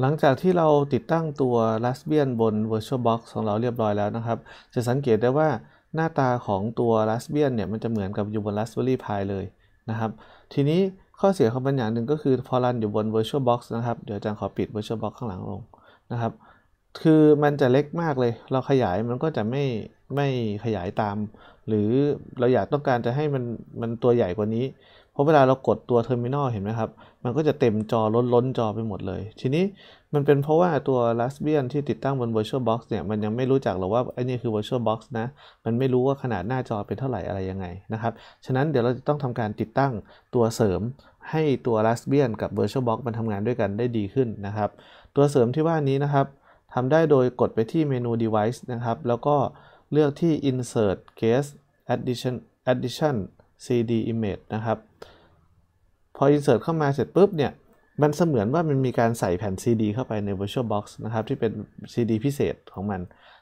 หลังจากที่เราติดตั้งตัว Raspbian บน VirtualBox ของเราเรียบร้อยแล้วนะครับ จะสังเกตได้ว่าหน้าตาของตัว Raspbian เนี่ยมันจะเหมือนกับอยู่บน Raspberry Pi เลยนะครับ ทีนี้ข้อเสียของมันอย่างหนึ่งก็คือพอรันอยู่บน VirtualBox นะครับเดี๋ยวอาจารย์ขอปิด VirtualBox ข้างหลังลงนะครับ คือมันจะเล็กมากเลย เราขยายมันก็จะไม่ไม่ขยายตาม หรือเราอยากต้องการจะให้มันมันตัวใหญ่กว่านี้ราะเวลาเรากดตัวเทอร์มินอลเห็นไหมครับ มันก็จะเต็มจอล้นล้นจอไปหมดเลย ทีนี้มันเป็นเพราะว่าตัว r a s b r r y ที่ติดตั้งบน VirtualBox เนี่ย มันยังไม่รู้จักหรอกว่าไอ้นนี่คือ VirtualBox นะ มันไม่รู้ว่าขนาดหน้าจอเป็นเท่าไหร่อะไรยังไงนะครับ ฉะนั้นเดี๋ยวเราจะต้องทำการติดตั้งตัวเสริมให้ตัว r a s b r r y กับ VirtualBox มันทำงานด้วยกันได้ดีขึ้นนะครับ ตัวเสริมที่ว่านี้นะครับทำได้โดยกดไปที่เมนู device นะครับ แล้วก็เลือกที่ insert c a s e addition addition cd image นะครับ พอ insert เข้ามาเสร็จปุ๊บเนี่ยมันเสมือนว่ามันมีการใส่แผ่น CD เข้าไปใน VirtualBox นะครับ ที่เป็น CD พิเศษของมัน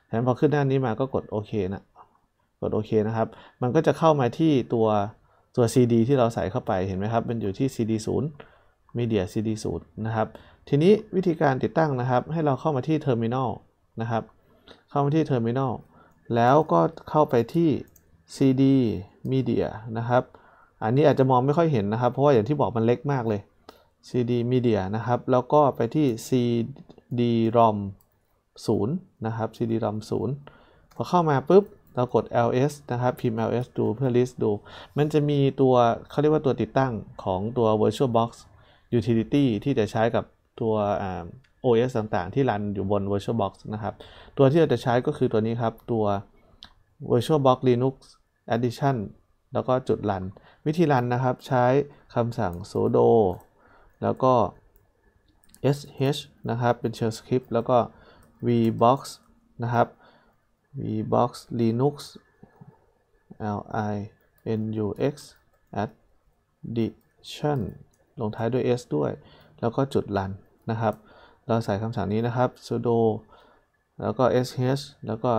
ฉะนั้นพอขึ้นหน้านี้มาก็กดโอเคนะ กดโอเคนะครับ มันก็จะเข้ามาที่ตัวตัว CD ที่เราใส่เข้าไปเห็นไหมครับ มันอยู่ที่ CD 0 Media CD 0นะครับ ทีนี้วิธีการติดตั้งนะครับ ให้เราเข้ามาที่ Terminal นะครับเข้ามาที่ Terminal แล้วก็เข้าไปที่ CD Media นะครับ อันนี้อาจจะมองไม่ค่อยเห็นนะครับ เพราะว่าอย่างที่บอกมันเล็กมากเลย CD Media นะครับ แล้วก็ไปที่ CD ROM 0 นะครับ CD ROM 0 พอเข้ามาปุ๊บ เรากด ls นะครับ พิมพ์ ls ดูเพื่อ list ดู มันจะมีตัวเขาเรียกว่าตัวติดตั้งของตัว virtualbox utility ที่จะใช้กับตัว OS ต่างๆ ที่รันอยู่บน virtualbox นะครับ ตัวที่เราจะใช้ก็คือตัวนี้ครับตัว VirtualBox Linux Edition แล้วก็จุดรันวิธีรันนะครับใช้คำสั่ง sudo แล้วก็ sh นะครับ เป็นเชงสคริปต์แล้วก็ vbox นะครับ vbox linux linux addition ลงท้ายด้วย s ด้วยแล้วก็จุดรันนะครับ เราใส่คำสั่งนี้นะครับ sudo แล้วก็ sh แล้วก็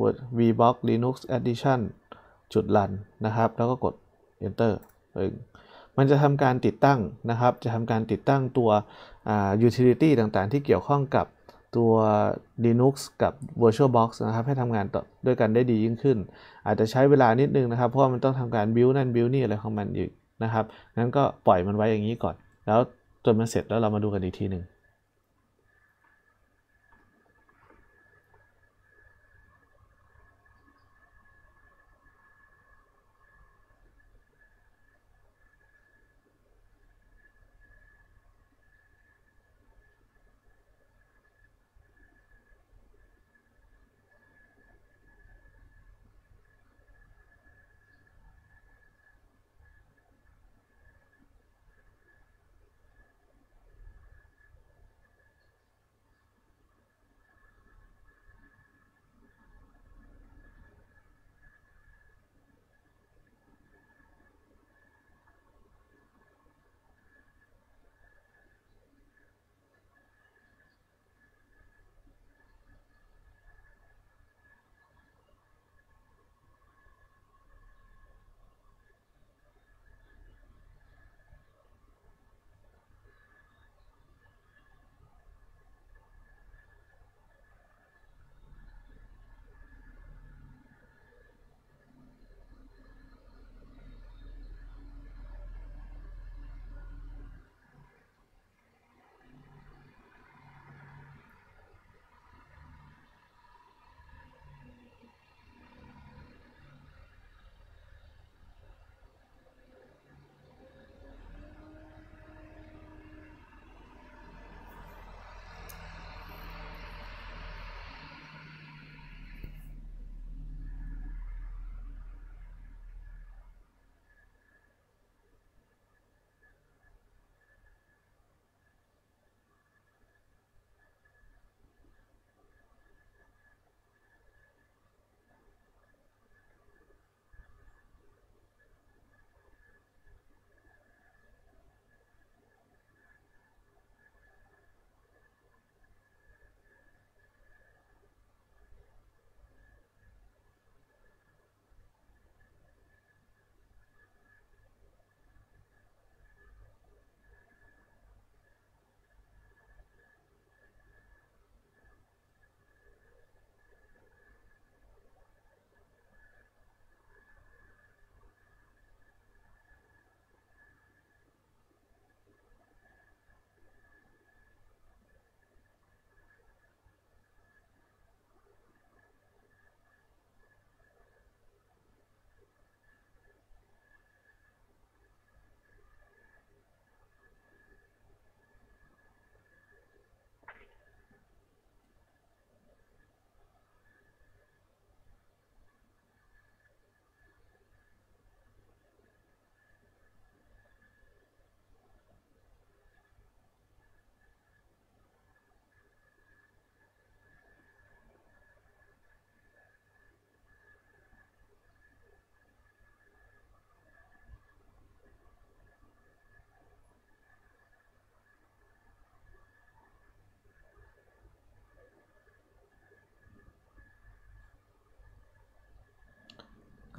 word vbox linux edition จุด run นะครับแล้วก็กด enter มันจะทำการติดตั้งนะครับจะทำการติดตั้งตัว utility ต่างๆ ที่เกี่ยวข้องกับตัว Linux กับ VirtualBox นะครับให้ทำงานด้วยกันได้ดียิ่งขึ้น อาจจะใช้เวลานิดนึงนะครับเพราะมันต้องทำการ build นั่น build นี่อะไรของมันอยู่นะครับงั้นก็ปล่อยมันไว้อย่างนี้ก่อน แล้วจนมันเสร็จแล้วเรามาดูกันอีกทีหนึ่ง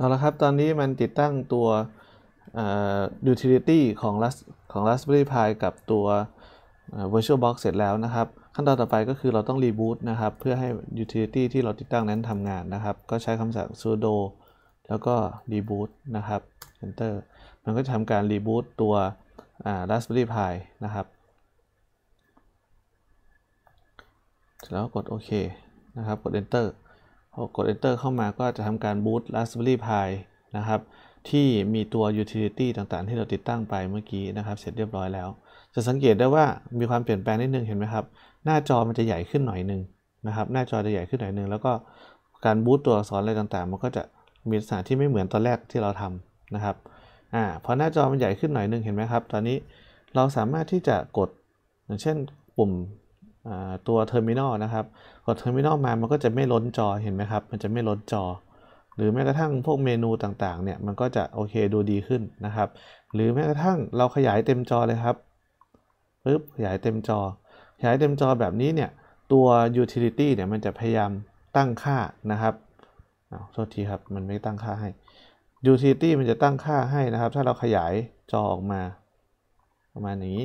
เอาละครับตอนนี้มันติดตั้งตัวดูทิลิตี้ของของ Raspberry Pi กับตัว VirtualBox เสร็จแล้วนะครับ ขั้นตอนต่อไปก็คือเราต้องรีบูตนะครับเพื่อให้ utility ที่เราติดตั้งนั้นทำงานนะครับ ก็ใช้คำสั่ง sudo แล้วก็ reboot นะครับ enter มันก็จะทำการรีบูตตัว Raspberry Pi นะครับแล้วกดโอเคนะครับกด enter พอกด Enter เข้ามาก็จะทำการบูต Raspberry Pi นะครับ ที่มีตัว Utility ต่างๆ ที่เราติดตั้งไปเมื่อกี้นะครับ เสร็จเรียบร้อยแล้ว จะสังเกตได้ว่ามีความเปลี่ยนแปลงนิดนึง เห็นไหมครับ หน้าจอมันจะใหญ่ขึ้นหน่อยนึงนะครับ หน้าจอจะใหญ่ขึ้นหน่อยนึง แล้วก็การบูตตัวอักษรอะไรต่างๆ มันก็จะมีลักษณะที่ไม่เหมือนตอนแรกที่เราทำนะครับอ่าพอหน้าจอมันใหญ่ขึ้นหน่อยนึงเห็นไหมครับ ตอนนี้เราสามารถที่จะกดอย่างเช่น ปุ่มตัวเทอร์มินอลนะครับกดเทอร์มินอลมามันก็จะไม่ล้นจอเห็นไหมครับ มันจะไม่ล้นจอ หรือแม้กระทั่งพวกเมนูต่างๆ เนี่ยมันก็จะโอเคดูดีขึ้นนะครับ หรือแม้กระทั่งเราขยายเต็มจอเลยครับปึ๊บขยายเต็มจอขยายเต็มจอแบบนี้เนี่ยตัว utility เนี่ยมันจะพยายามตั้งค่านะครับอาโทษทีครับมันไม่ตั้งค่าให้ utility มันจะตั้งค่าให้นะครับ ถ้าเราขยายจอออกมา ประมาณนี้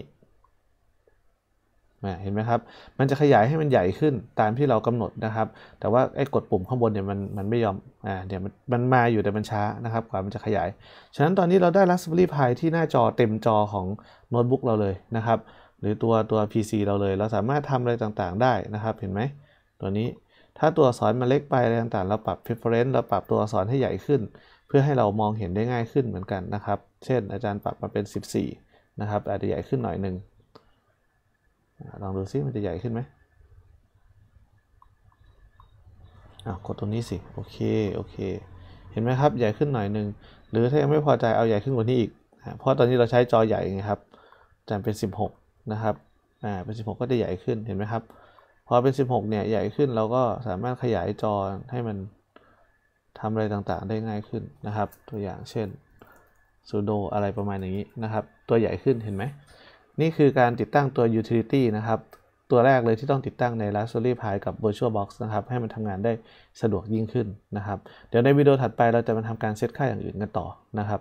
เห็นไหมครับ มันจะขยายให้มันใหญ่ขึ้นตามที่เรากำหนดนะครับ แต่ว่าไอ้กดปุ่มข้างบนเนี่ยมันมันไม่ยอมอ่าเดี๋ยวมันมาอยู่แต่มันช้านะครับ กว่ามันจะขยาย ฉะนั้นตอนนี้เราได้ Raspberry Pi ที่หน้าจอเต็มจอของโน้ตบุ๊กเราเลยนะครับ หรือตัวตัว PC เราเลยเราสามารถทำอะไรต่างๆได้นะครับ เห็นไหมตัวนี้ ถ้าตัวอักษรมันเล็กไป อะไรต่าง ๆเราปรับ preference เราปรับตัวอักษรให้ใหญ่ขึ้น เพื่อให้เรามองเห็นได้ง่ายขึ้นเหมือนกันนะครับ เช่นอาจารย์ปรับมาเป็น 14นะครับ อาจจะใหญ่ขึ้นหน่อยหนึ่งลองดูซิมันจะใหญ่ขึ้นไหมอ่ะกดตรงนี้สิโอเคโอเค เห็นไหมครับใหญ่ขึ้นหน่อยหนึ่งหรือถ้ายังไม่พอใจเอาใหญ่ขึ้นกว่านี้อีกเพราะตอนนี้เราใช้จอใหญ่ไงครับจำเป็น16นะครับอ่าเป็น16 ก็จะใหญ่ขึ้นเห็นไหมครับพอเป็น 16เนี่ยใหญ่ขึ้นเราก็สามารถขยายจอให้มันทำอะไรต่างๆได้ง่ายขึ้นนะครับตัวอย่างเช่นซูโดอะไรประมาณอย่างนี้นะครับ ตัวใหญ่ขึ้นเห็นไหมนี่คือการติดตั้งตัว utility นะครับ ตัวแรกเลยที่ต้องติดตั้งใน Raspberry Pi กับ VirtualBox นะครับ ให้มันทำงานได้สะดวกยิ่งขึ้นนะครับ เดี๋ยวในวิดีโอถัดไปเราจะมาทำการเซตค่าอย่างอื่นกันต่อนะครับ